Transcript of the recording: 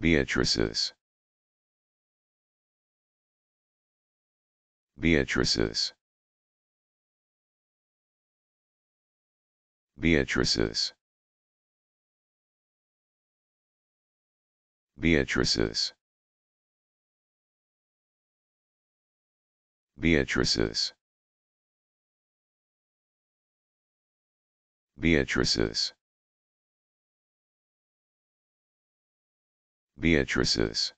Beatrices. Beatrices. Beatrices. Beatrices. Beatrices. Beatrices. Beatrices